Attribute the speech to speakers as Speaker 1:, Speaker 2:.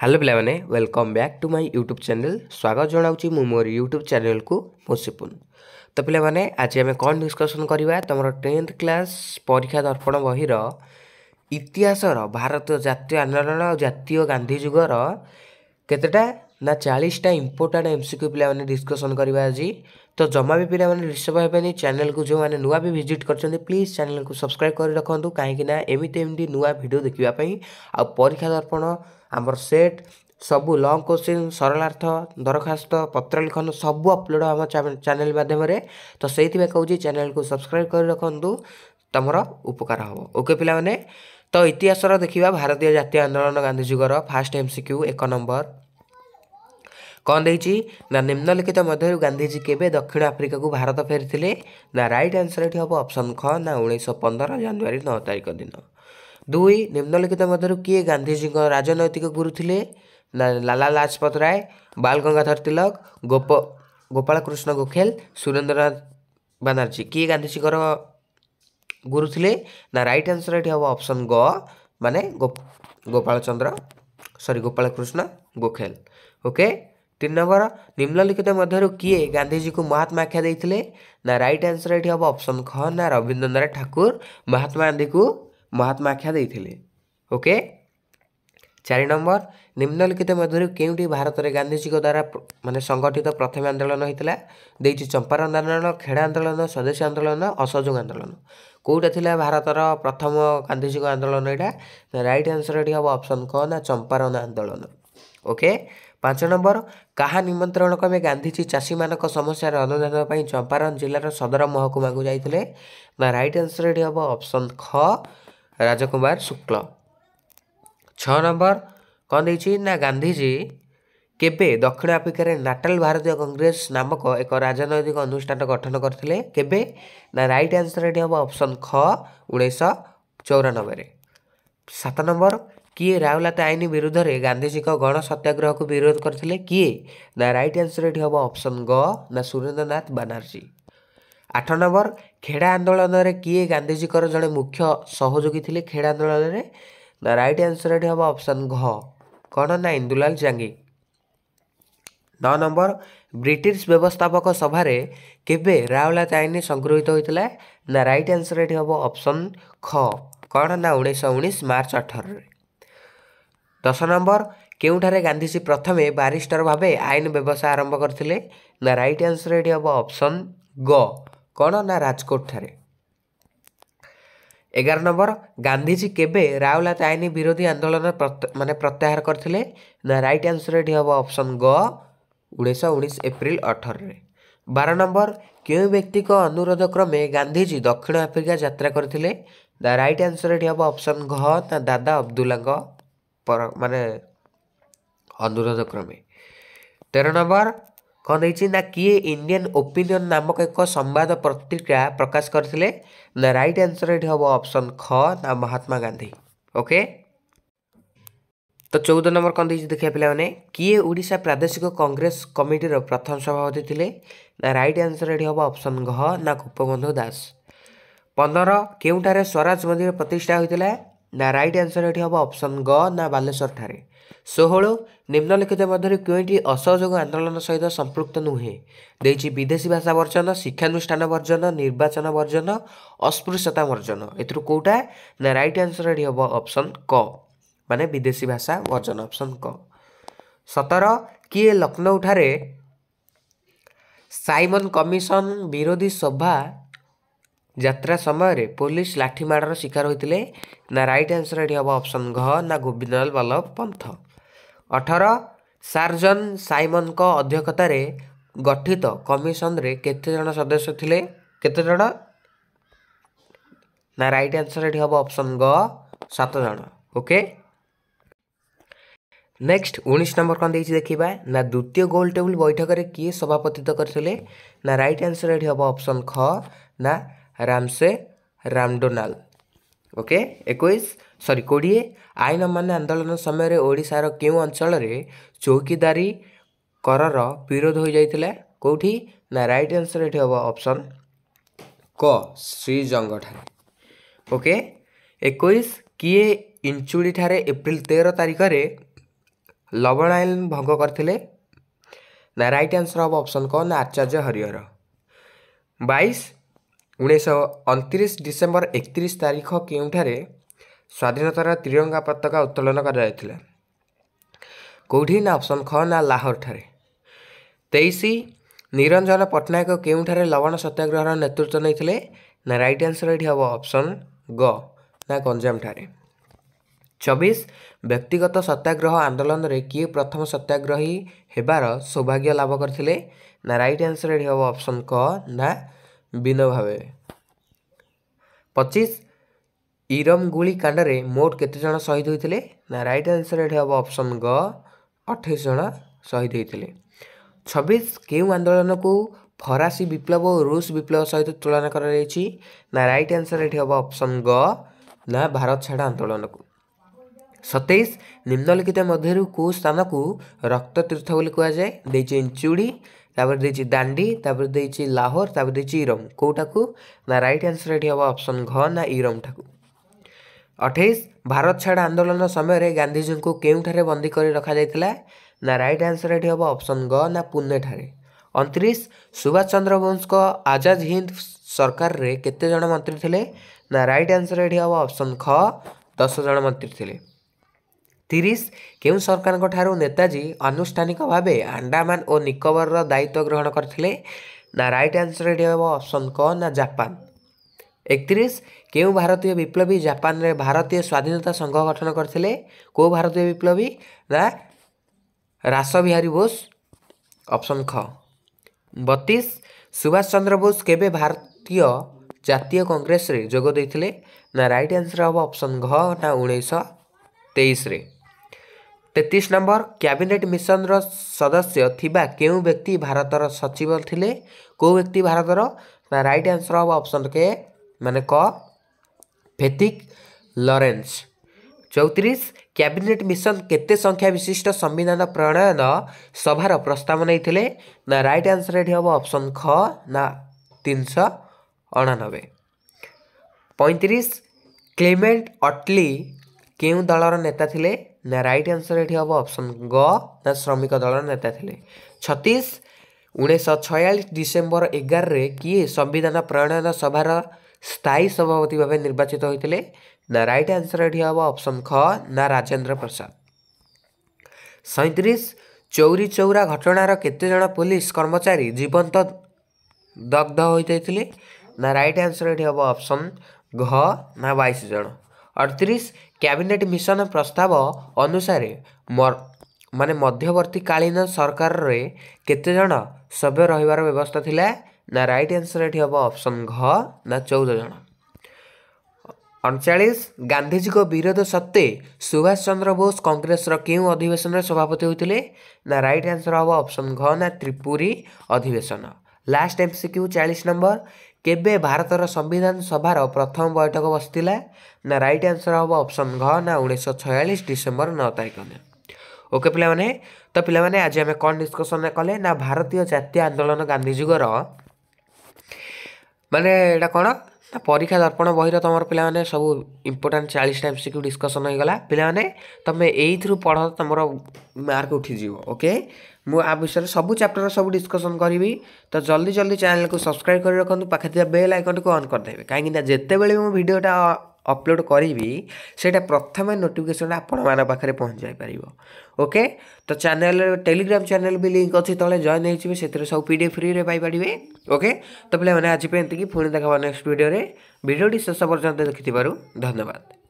Speaker 1: hello ପିଲାମାନେ welcome back to my YouTube channel ସ୍ୱାଗତ ଜଣାଉଛି ମୁଁ ମୋର ୟୁଟ୍ୟୁବ୍ ଚ୍ୟାନେଲ୍କୁ ମୁଁ ସିପୁନ୍ ତ ପିଲାମାନେ ଆଜି ଆମେ କ'ଣ ଡିସ୍କସନ୍ କରିବା ତୁମର ଟେନ୍ଥ କ୍ଲାସ୍ ପରୀକ୍ଷା ଦର୍ପଣ ବହିର ଇତିହାସର ଭାରତୀୟ ଜାତୀୟ ଆନ୍ଦୋଳନ ଆଉ ଜାତୀୟ ଗାନ୍ଧୀ ଯୁଗର କେତେଟା ନା ଚାଳିଶଟା ଇମ୍ପୋର୍ଟାଣ୍ଟ ଏମ୍ସିକ୍ୟୁ ପିଲାମାନେ ଡିସ୍କସନ୍ କରିବା ଆଜି ତ ଜମା ବି ପିଲାମାନେ ଡିଷ୍ଟର୍ବ ହେବେନି ଚ୍ୟାନେଲ୍କୁ ଯେଉଁମାନେ ନୂଆ ବି ଭିଜିଟ୍ କରିଛନ୍ତି ପ୍ଲିଜ୍ ଚ୍ୟାନେଲ୍କୁ ସବସ୍କ୍ରାଇବ୍ କରି ରଖନ୍ତୁ କାହିଁକିନା ଏମିତି ଏମିତି ନୂଆ ଭିଡ଼ିଓ ଦେଖିବା ପାଇଁ ଆଉ ପରୀକ୍ଷା ଦର୍ପଣ ଆମର ସେଟ୍ ସବୁ ଲଙ୍ଗ୍ କୋଶ୍ଚିନ୍ ସରଳାର୍ଥ ଦରଖାସ୍ତ ପତ୍ର ଲିଖନ ସବୁ ଅପଲୋଡ଼୍ ଆମ ଚ୍ୟାନେଲ୍ ମାଧ୍ୟମରେ ତ ସେଇଥିପାଇଁ କହୁଛି ଚ୍ୟାନେଲ୍କୁ ସବସ୍କ୍ରାଇବ୍ କରି ରଖନ୍ତୁ ତୁମର ଉପକାର ହେବ ଓକେ ପିଲାମାନେ ତ ଇତିହାସର ଦେଖିବା ଭାରତୀୟ ଜାତୀୟ ଆନ୍ଦୋଳନ ଗାନ୍ଧୀ ଯୁଗର ଫାର୍ଷ୍ଟ ଏମ୍ ସି କ୍ୟୁ ଏକ ନମ୍ବର କ'ଣ ଦେଇଛି ନା ନିମ୍ନଲିଖିତ ମଧ୍ୟରୁ ଗାନ୍ଧିଜୀ କେବେ ଦକ୍ଷିଣ ଆଫ୍ରିକାକୁ ଭାରତ ଫେରିଥିଲେ ନା ରାଇଟ୍ ଆନ୍ସର୍ ଏଠି ହେବ ଅପସନ୍ ଖ ନା ଉଣେଇଶହ ପନ୍ଦର ଜାନୁଆରୀ ନଅ ତାରିଖ ଦିନ दुई निम्नलिखित कि गान्धीजीको राजनैतिक लाला लाजपत राय बाल गंगाधर तिलक गोप कृष्ण गोखेल सुरेन्द्रनाथ बानर्जी कि गान्धीजीको गुरु ले आंसर आन्सर एट हप्सन ग म गोपाल चंद्र सरी गोपाल कृष्ण गोपाकृष्ण ओके तिन नम्बर निम्नलिखित किए को महात्मा आख्याले नै आंसर एटी हे अप्सन ख ना रविन्द्र ठाकुर महात्मा गांधी को ମହାତ୍ମା ଆଖ୍ୟା ଦେଇଥିଲେ ଓକେ ଚାରି ନମ୍ବର ନିମ୍ନଲିଖିତ ମଧ୍ୟରୁ କେଉଁଠି ଭାରତରେ ଗାନ୍ଧିଜୀଙ୍କ ଦ୍ୱାରା ମାନେ ସଂଗଠିତ ପ୍ରଥମେ ଆନ୍ଦୋଳନ ହୋଇଥିଲା ଦେଇଛି ଚମ୍ପାରଣ ଆନ୍ଦୋଳନ ଖେଡ଼ା ଆନ୍ଦୋଳନ ସ୍ୱଦେଶୀ ଆନ୍ଦୋଳନ ଅସହଯୋଗ ଆନ୍ଦୋଳନ କେଉଁଟା ଥିଲା ଭାରତର ପ୍ରଥମ ଗାନ୍ଧିଜୀଙ୍କ ଆନ୍ଦୋଳନ ଏଇଟା ରାଇଟ୍ ଆନ୍ସର ଏଠି ହେବ ଅପସନ୍ କ ନା ଚମ୍ପାରଣ ଆନ୍ଦୋଳନ ଓକେ ପାଞ୍ଚ ନମ୍ବର କାହା ନିମନ୍ତ୍ରଣ କ୍ରମେ ଗାନ୍ଧିଜୀ ଚାଷୀମାନଙ୍କ ସମସ୍ୟାର ଅନୁଧାନ ପାଇଁ ଚମ୍ପାରଣ ଜିଲ୍ଲାର ସଦର ମହକୁମାକୁ ଯାଇଥିଲେ ନା ରାଇଟ୍ ଆନ୍ସର ଏଠି ହେବ ଅପସନ୍ ଖ ରାଜକୁମାର ଶୁକ୍ଳ ଛଅ ନମ୍ବର କ'ଣ ଦେଇଛି ନା ଗାନ୍ଧିଜୀ କେବେ ଦକ୍ଷିଣ ଆଫ୍ରିକାରେ ନାଟାଲ ଭାରତୀୟ କଂଗ୍ରେସ ନାମକ ଏକ ରାଜନୈତିକ ଅନୁଷ୍ଠାନ ଗଠନ କରିଥିଲେ କେବେ ନା ରାଇଟ୍ ଆନ୍ସର୍ ଏଠି ହେବ ଅପସନ୍ ଖ ଉଣେଇଶହ ଚଉରାନବେରେ ସାତ ନମ୍ବର କିଏ ରାଉଲାତ ଆଇନ ବିରୁଦ୍ଧରେ ଗାନ୍ଧିଜୀଙ୍କ ଗଣ ସତ୍ୟାଗ୍ରହକୁ ବିରୋଧ କରିଥିଲେ କିଏ ନା ରାଇଟ୍ ଆନ୍ସର୍ ଏଠି ହେବ ଅପସନ୍ ଗ ନା ସୁରେନ୍ଦ୍ରନାଥ ବାନାର୍ଜୀ ଆଠ ନମ୍ବର ଖେଡ଼ା ଆନ୍ଦୋଳନରେ କିଏ ଗାନ୍ଧିଜୀଙ୍କର ଜଣେ ମୁଖ୍ୟ ସହଯୋଗୀ ଥିଲେ ଖେଡ଼ା ଆନ୍ଦୋଳନରେ ନା ରାଇଟ୍ ଆନ୍ସର ଏଠି ହେବ ଅପସନ୍ ଘ କ'ଣ ନା ଇନ୍ଦୁଲାଲ ଜାଙ୍ଗି ନଅ ନମ୍ବର ବ୍ରିଟିଶ ବ୍ୟବସ୍ଥାପକ ସଭାରେ କେବେ ରାଓଲାତ ଆଇନ ସଂଗୃହୀତ ହୋଇଥିଲା ନା ରାଇଟ୍ ଆନ୍ସର ଏଠି ହେବ ଅପସନ୍ ଖ କ'ଣ ନା ଉଣେଇଶହ ଉଣେଇଶ ମାର୍ଚ୍ଚ ଅଠରରେ ଦଶ ନମ୍ବର କେଉଁଠାରେ ଗାନ୍ଧିଜୀ ପ୍ରଥମେ ବାରିଷ୍ଟର ଭାବେ ଆଇନ ବ୍ୟବସାୟ ଆରମ୍ଭ କରିଥିଲେ ନା ରାଇଟ୍ ଆନ୍ସର ଏଠି ହେବ ଅପସନ୍ ଗ କ'ଣ ନା ରାଜକୋଟଠାରେ ଏଗାର ନମ୍ବର ଗାନ୍ଧିଜୀ କେବେ ରାଉଲାତ ଆଇନ ବିରୋଧୀ ଆନ୍ଦୋଳନ ମାନେ ପ୍ରତ୍ୟାହାର କରିଥିଲେ ନା ରାଇଟ୍ ଆନ୍ସର୍ ଏଠି ହେବ ଅପସନ୍ ଗ ଉଣେଇଶହ ଉଣେଇଶ ଏପ୍ରିଲ ଅଠରରେ ବାର ନମ୍ବର କେଉଁ ବ୍ୟକ୍ତିଙ୍କ ଅନୁରୋଧ କ୍ରମେ ଗାନ୍ଧିଜୀ ଦକ୍ଷିଣ ଆଫ୍ରିକା ଯାତ୍ରା କରିଥିଲେ ଦ ରାଇଟ୍ ଆନ୍ସର୍ ଏଠି ହେବ ଅପସନ୍ ଘ ନା ଦାଦା ଅବଦୁଲ୍ଲାଙ୍କ ପର ମାନେ ଅନୁରୋଧ କ୍ରମେ ତେର ନମ୍ବର କ'ଣ ଦେଇଛି ନା କିଏ ଇଣ୍ଡିଆନ୍ ଓପିନିଅନ୍ ନାମକ ଏକ ସମ୍ବାଦ ପତ୍ରିକା ପ୍ରକାଶ କରିଥିଲେ ନା ରାଇଟ୍ ଆନ୍ସର୍ ଏଠି ହେବ ଅପସନ୍ ଖ ନା ମହାତ୍ମା ଗାନ୍ଧୀ ଓକେ ତ ଚଉଦ ନମ୍ବର କ'ଣ ଦେଇଛି ଦେଖିବା ପିଲାମାନେ କିଏ ଓଡ଼ିଶା ପ୍ରାଦେଶିକ କଂଗ୍ରେସ କମିଟିର ପ୍ରଥମ ସଭାପତି ଥିଲେ ନା ରାଇଟ୍ ଆନ୍ସର୍ ଏଠି ହେବ ଅପସନ୍ ଘ ନା ଗୋପବନ୍ଧୁ ଦାସ ପନ୍ଦର କେଉଁଠାରେ ସ୍ୱରାଜ ମନ୍ଦିର ପ୍ରତିଷ୍ଠା ହୋଇଥିଲା ନା ରାଇଟ୍ ଆନ୍ସର୍ ଏଠି ହେବ ଅପସନ୍ ଗ ନା ବାଲେଶ୍ୱରଠାରେ ଷୋହଳ ନିମ୍ନଲିଖିତ ମଧ୍ୟରୁ କେଉଁଟି ଅସହଯୋଗ ଆନ୍ଦୋଳନ ସହିତ ସମ୍ପୃକ୍ତ ନୁହେଁ ଦେଇଛି ବିଦେଶୀ ଭାଷା ବର୍ଜନ ଶିକ୍ଷାନୁଷ୍ଠାନ ବର୍ଜନ ନିର୍ବାଚନ ବର୍ଜନ ଅସ୍ପୃଶ୍ୟତା ବର୍ଜନ ଏଥିରୁ କେଉଁଟା ନା ରାଇଟ୍ ଆନ୍ସର୍ ଏଠି ହେବ ଅପସନ୍ କ ମାନେ ବିଦେଶୀ ଭାଷା ବର୍ଜନ ଅପସନ୍ କ ସତର କିଏ ଲକ୍ଷ୍ନୌଠାରେ ସାଇମନ୍ କମିଶନ ବିରୋଧୀ ସଭା ଯାତ୍ରା ସମୟରେ ପୋଲିସ ଲାଠିମାଡ଼ର ଶିକାର ହୋଇଥିଲେ ନା ରାଇଟ୍ ଆନ୍ସର୍ ଏଠି ହେବ ଅପସନ୍ ଘ ନା ଗୋବିନ୍ଦଲାଲ ବଲ୍ଲଭ ପନ୍ଥ ଅଠର ସାର୍ଜନ୍ ସାଇମନ୍ଙ୍କ ଅଧ୍ୟକ୍ଷତାରେ ଗଠିତ କମିଶନରେ କେତେଜଣ ସଦସ୍ୟ ଥିଲେ କେତେଜଣ ନା ରାଇଟ୍ ଆନ୍ସର୍ ଏଠି ହେବ ଅପସନ୍ ଗ ସାତ ଜଣ ଓକେ ନେକ୍ସଟ ଉଣେଇଶ ନମ୍ବର କ'ଣ ଦେଇଛି ଦେଖିବା ନା ଦ୍ୱିତୀୟ ଗୋଲ ଟେବୁଲ ବୈଠକରେ କିଏ ସଭାପତିତ୍ୱ କରିଥିଲେ ନା ରାଇଟ୍ ଆନ୍ସର୍ ଏଠି ହେବ ଅପସନ୍ ଖ ନା ରାମସେ ରାମଡୋନାଲ୍ ଓକେ ଏକୋଇଶ ସରି କୋଡ଼ିଏ ଆଇନ ଅମାନ୍ୟ ଆନ୍ଦୋଳନ ସମୟରେ ଓଡ଼ିଶାର କେଉଁ ଅଞ୍ଚଳରେ ଚୌକିଦାରୀ କରର ବିରୋଧ ହୋଇଯାଇଥିଲା କେଉଁଠି ନା ରାଇଟ୍ ଆନ୍ସର୍ ଏଠି ହେବ ଅପସନ୍ କ ଶ୍ରୀଜଙ୍ଗଠାରେ ଓକେ ଏକୋଇଶ କିଏ ଇଞ୍ଚୁଡ଼ିଠାରେ ଏପ୍ରିଲ ତେର ତାରିଖରେ ଲବଣ ଆଇନ ଭଙ୍ଗ କରିଥିଲେ ନା ରାଇଟ୍ ଆନ୍ସର୍ ହେବ ଅପସନ୍ କ ନା ଆଚାର୍ଯ୍ୟ ହରିହର ବାଇଶ ଉଣେଇଶହ ଅଣତିରିଶ ଡିସେମ୍ବର ଏକତିରିଶ ତାରିଖ କେଉଁଠାରେ ସ୍ୱାଧୀନତାର ତ୍ରିରଙ୍ଗା ପତାକା ଉତ୍ତୋଳନ କରାଯାଇଥିଲା କେଉଁଠି ନା ଅପସନ୍ ଖ ନା ଲାହୋରଠାରେ ତେଇଶ ନିରଞ୍ଜନ ପଟ୍ଟନାୟକ କେଉଁଠାରେ ଲବଣ ସତ୍ୟାଗ୍ରହର ନେତୃତ୍ୱ ନେଇଥିଲେ ନା ରାଇଟ୍ ଆନ୍ସର ଏଠି ହେବ ଅପସନ୍ ଗ ନା ଗଞ୍ଜାମଠାରେ ଚବିଶ ବ୍ୟକ୍ତିଗତ ସତ୍ୟାଗ୍ରହ ଆନ୍ଦୋଳନରେ କିଏ ପ୍ରଥମ ସତ୍ୟାଗ୍ରହୀ ହେବାର ସୌଭାଗ୍ୟ ଲାଭ କରିଥିଲେ ନା ରାଇଟ୍ ଆନ୍ସର ଏଠି ହେବ ଅପସନ୍ କ ନା ବିନୋ ଭାବେ ପଚିଶ ଇରମ ଗୁଳି କାଣ୍ଡରେ ମୋଟ କେତେଜଣ ଶହୀଦ ହୋଇଥିଲେ ନା ରାଇଟ୍ ଆନ୍ସର୍ ଏଠି ହେବ ଅପସନ୍ ଗ ଅଠେଇଶ ଜଣ ଶହୀଦ ହୋଇଥିଲେ ଛବିଶ କେଉଁ ଆନ୍ଦୋଳନକୁ ଫରାସୀ ବିପ୍ଳବ ଓ ରୁଷ ବିପ୍ଳବ ସହିତ ତୁଳନା କରାଯାଇଛି ନା ରାଇଟ୍ ଆନ୍ସର୍ ଏଠି ହେବ ଅପସନ୍ ଗ ନା ଭାରତ ଛାଡ଼ ଆନ୍ଦୋଳନକୁ ସତେଇଶ ନିମ୍ନଲିଖିତ ମଧ୍ୟରୁ କେଉଁ ସ୍ଥାନକୁ ରକ୍ତ ତୀର୍ଥ ବୋଲି କୁହାଯାଏ ଦେଇଛି ଇଞ୍ଚୁଡ଼ି ତାପରେ ଦେଇଛି ଦାଣ୍ଡି ତାପରେ ଦେଇଛି ଲାହୋର ତାପରେ ଦେଇଛି ଇରମ୍ କେଉଁଟାକୁ ନା ରାଇଟ୍ ଆନ୍ସର୍ ଏଠି ହେବ ଅପସନ୍ ଘ ନା ଇରମ୍ଠାକୁ ଅଠେଇଶ ଭାରତ ଛାଡ଼ ଆନ୍ଦୋଳନ ସମୟରେ ଗାନ୍ଧିଜୀଙ୍କୁ କେଉଁଠାରେ ବନ୍ଦୀ କରି ରଖାଯାଇଥିଲା ନା ରାଇଟ୍ ଆନ୍ସର୍ ଏଠି ହେବ ଅପସନ୍ ଗ ନା ପୁନେଠାରେ ଅଣତିରିଶ ସୁଭାଷ ଚନ୍ଦ୍ର ବୋଷଙ୍କ ଆଜାଦ ହିନ୍ଦ ସରକାରରେ କେତେ ଜଣ ମନ୍ତ୍ରୀ ଥିଲେ ନା ରାଇଟ୍ ଆନ୍ସର୍ ଏଠି ହେବ ଅପସନ୍ ଖ ଦଶ ଜଣ ମନ୍ତ୍ରୀ ଥିଲେ ତିରିଶ କେଉଁ ସରକାରଙ୍କ ଠାରୁ ନେତାଜୀ ଆନୁଷ୍ଠାନିକ ଭାବେ ଆଣ୍ଡାମାନ ଓ ନିକୋବରର ଦାୟିତ୍ୱ ଗ୍ରହଣ କରିଥିଲେ ନା ରାଇଟ୍ ଆନ୍ସର୍ ଏଠି ହେବ ଅପସନ୍ କ ନା ଜାପାନ ଏକତିରିଶ କେଉଁ ଭାରତୀୟ ବିପ୍ଳବୀ ଜାପାନରେ ଭାରତୀୟ ସ୍ୱାଧୀନତା ସଂଘ ଗଠନ କରିଥିଲେ କେଉଁ ଭାରତୀୟ ବିପ୍ଳବୀ ନା ରାସବିହାରୀ ବୋଷ ଅପସନ୍ ଖ ବତିଶ ସୁଭାଷ ଚନ୍ଦ୍ର ବୋଷ କେବେ ଭାରତୀୟ ଜାତୀୟ କଂଗ୍ରେସରେ ଯୋଗ ଦେଇଥିଲେ ନା ରାଇଟ୍ ଆନ୍ସର୍ ହେବ ଅପସନ୍ ଘ ନା ଉଣେଇଶହ ତେଇଶରେ ତେତିଶ ନମ୍ବର କ୍ୟାବିନେଟ୍ ମିଶନର ସଦସ୍ୟ ଥିବା କେଉଁ ବ୍ୟକ୍ତି ଭାରତର ସଚିବ ଥିଲେ କେଉଁ ବ୍ୟକ୍ତି ଭାରତର ନା ରାଇଟ୍ ଆନ୍ସର ହେବ ଅପସନ୍ କେ ମାନେ କ ଫେଥିକ୍ ଲରେନ୍ସ ଚଉତିରିଶ କ୍ୟାବିନେଟ୍ ମିଶନ କେତେ ସଂଖ୍ୟା ବିଶିଷ୍ଟ ସମ୍ବିଧାନ ପ୍ରଣୟନ ସଭାର ପ୍ରସ୍ତାବ ନେଇଥିଲେ ନା ରାଇଟ୍ ଆନ୍ସର ଏଠି ହେବ ଅପସନ୍ ଖ ନା ତିନିଶହ ଅଣାନବେ ପଇଁତିରିଶ କ୍ଲିମେଣ୍ଟ ଅଟଲି କେଉଁ ଦଳର ନେତା ଥିଲେ ନା ରାଇଟ୍ ଆନ୍ସର୍ ଏଠି ହେବ ଅପସନ୍ ଗ ନା ଶ୍ରମିକ ଦଳର ନେତା ଥିଲେ ଛତିଶ ଉଣେଇଶହ ଛୟାଳିଶ ଡିସେମ୍ବର ଏଗାରରେ କିଏ ସମ୍ବିଧାନ ପ୍ରଣୟନ ସଭାର ସ୍ଥାୟୀ ସଭାପତି ଭାବେ ନିର୍ବାଚିତ ହୋଇଥିଲେ ନା ରାଇଟ୍ ଆନ୍ସର୍ ଏଠି ହେବ ଅପସନ୍ ଖ ନା ରାଜେନ୍ଦ୍ର ପ୍ରସାଦ ସଇଁତିରିଶ ଚୌରୀ ଚୌରା ଘଟଣାର କେତେଜଣ ପୋଲିସ କର୍ମଚାରୀ ଜୀବନ୍ତ ଦଗ୍ଧ ହୋଇଯାଇଥିଲେ ନା ରାଇଟ୍ ଆନ୍ସର୍ ଏଠି ହେବ ଅପସନ୍ ଘ ନା ବାଇଶ ଜଣ ଅଡ଼ତିରିଶ କ୍ୟାବିନେଟ୍ ମିଶନ ପ୍ରସ୍ତାବ ଅନୁସାରେ ମାନେ ମଧ୍ୟବର୍ତ୍ତୀକାଳୀନ ସରକାରରେ କେତେଜଣ ସଭ୍ୟ ରହିବାର ବ୍ୟବସ୍ଥା ଥିଲା ନା ରାଇଟ୍ ଆନ୍ସର୍ ଏଠି ହେବ ଅପସନ୍ ଘ ନା ଚଉଦ ଜଣ ଅଣଚାଳିଶ ଗାନ୍ଧିଜୀଙ୍କ ବିରୋଧ ସତ୍ତ୍ୱେ ସୁଭାଷ ଚନ୍ଦ୍ର ବୋଷ କଂଗ୍ରେସର କେଉଁ ଅଧିବେଶନରେ ସଭାପତି ହୋଇଥିଲେ ନା ରାଇଟ୍ ଆନ୍ସର୍ ହେବ ଅପସନ୍ ଘ ନା ତ୍ରିପୁରୀ ଅଧିବେଶନ ଲାଷ୍ଟ ଏମ୍ସିକ୍ୟୁ ଚାଳିଶ ନମ୍ବର କେବେ ଭାରତର ସମ୍ବିଧାନ ସଭାର ପ୍ରଥମ ବୈଠକ ବସିଥିଲା ନା ରାଇଟ୍ ଆନ୍ସର୍ ହେବ ଅପସନ୍ ଘ ନା ଉଣେଇଶହ ଛୟାଳିଶ ଡିସେମ୍ବର ନଅ ତାରିଖ ଦିନ ଓକେ ପିଲାମାନେ ତ ପିଲାମାନେ ଆଜି ଆମେ କ'ଣ ଡିସ୍କସନ୍ କଲେ ନା ଭାରତୀୟ ଜାତୀୟ ଆନ୍ଦୋଳନ ଗାନ୍ଧୀ ଯୁଗର ମାନେ ଏଇଟା କ'ଣ ନା ପରୀକ୍ଷା ଦର୍ପଣ ବହିର ତୁମର ପିଲାମାନେ ସବୁ ଇମ୍ପୋର୍ଟାଣ୍ଟ ଚାଳିଶଟା ଏମ୍ ସି କ୍ୟୁ ଡିସ୍କସନ୍ ହେଇଗଲା ପିଲାମାନେ ତୁମେ ଏଇଥିରୁ ପଢ଼ ତୁମର ମାର୍କ ଉଠିଯିବ ଓକେ ମୁଁ ଆ ବିଷୟରେ ସବୁ ଚାପ୍ଟର ସବୁ ଡିସ୍କସନ୍ କରିବି ତ ଜଲ୍ଦି ଜଲ୍ଦି ଚ୍ୟାନେଲ୍କୁ ସବସ୍କ୍ରାଇବ୍ କରି ରଖନ୍ତୁ ପାଖରେ ଥିବା ବେଲ୍ ଆଇକନ୍ଟିକୁ ଅନ୍ କରିଦେବେ କାହିଁକିନା ଯେତେବେଳେ ମୁଁ ଭିଡ଼ିଓଟା ଅପଲୋଡ଼ କରିବି ସେଇଟା ପ୍ରଥମେ ନୋଟିଫିକେସନ୍ ଆପଣମାନଙ୍କ ପାଖରେ ପହଞ୍ଚାଇ ପାରିବ ଓକେ ତ ଚ୍ୟାନେଲ୍ ଟେଲିଗ୍ରାମ ଚ୍ୟାନେଲ୍ ବି ଲିଙ୍କ୍ ଅଛି ତଳେ ଜଏନ୍ ହେଇଯିବେ ସେଥିରେ ସବୁ ପି ଡି ଏଫ୍ ଫ୍ରିରେ ପାଇପାରିବେ ଓକେ ତ ପିଲାମାନେ ଆଜି ପାଇଁ ଏତିକି ପୁଣି ଦେଖାହେବ ନେକ୍ସଟ ଭିଡ଼ିଓରେ ଭିଡ଼ିଓଟି ଶେଷ ପର୍ଯ୍ୟନ୍ତ ଦେଖିଥିବାରୁ ଧନ୍ୟବାଦ